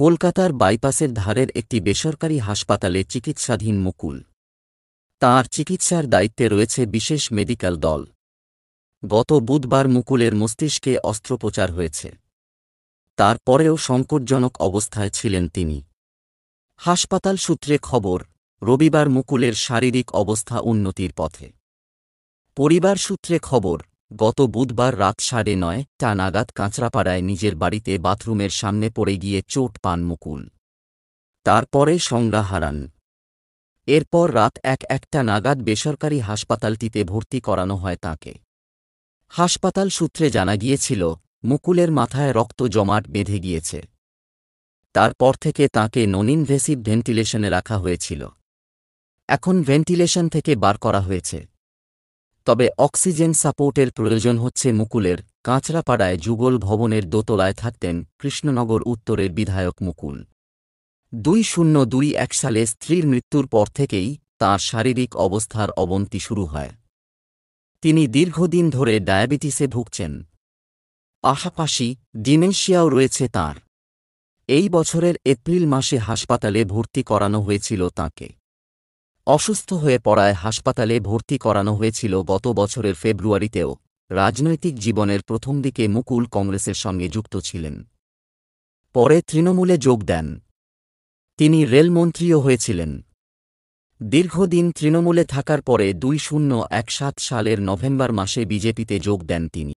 কলকাতার বাইপাসের ধারের একটি বেসরকারি হাসপাতালে চিকিৎসাধীন মুকুল তার চিকিৎসার দায়িত্বে রয়েছে বিশেষ মেডিকেল দল গত বুধবার মুকুলের মস্তিষ্কে অস্ত্রোপচার হয়েছে তারপরেও সংকটজনক অবস্থায় ছিলেন তিনি হাসপাতাল সূত্রে খবর রবিবার মুকুলের শারীরিক অবস্থা উন্নতির পথে পরিবার সূত্রে খবর গত বুধবার রাত সাড়ে নয় টা নাগাদ কাঁচরাপাড়ায় নিজের বাড়িতে বাথরুমের সামনে পড়ে গিয়ে চোট পান মুকুল তারপরে সংজ্ঞা হারান এরপর রাত এক একটা নাগাদ বেসরকারি হাসপাতালটিতে ভর্তি করানো হয় তাকে হাসপাতাল সূত্রে জানা গিয়েছিল মুকুলের মাথায় রক্ত জমাট বেঁধে গিয়েছে তারপর থেকে তাকে নন ইনভেসিভ ভেন্টিলেশনে রাখা হয়েছিল এখন ভেন্টিলেশন থেকে বার করা হয়েছে তবে অক্সিজেন সাপোর্টের প্রয়োজন হচ্ছে মুকুলের কাঁচরাপাড়ায় যুগল ভবনের দোতলায় থাকতেন কৃষ্ণনগর উত্তরের বিধায়ক মুকুল দুই শূন্য দুই এক সালে স্ত্রীর মৃত্যুর পর থেকেই তাঁর শারীরিক অবস্থার অবনতি শুরু হয় তিনি দীর্ঘদিন ধরে ডায়াবেটিসে ভুগছেন পাশাপাশি ডিমেনশিয়াও রয়েছে তার এই বছরের এপ্রিল মাসে হাসপাতালে ভর্তি করানো হয়েছিল তাঁকে অসুস্থ হয়ে পড়ায় হাসপাতালে ভর্তি করানো হয়েছিল গত বছরের ফেব্রুয়ারিতেও রাজনৈতিক জীবনের প্রথম দিকে মুকুল কংগ্রেসের সঙ্গে যুক্ত ছিলেন পরে তৃণমূলে যোগ দেন তিনি রেলমন্ত্রীও হয়েছিলেন দীর্ঘদিন তৃণমূলে থাকার পরে দুই শূন্য এক সাত সালের নভেম্বর মাসে বিজেপিতে যোগ দেন তিনি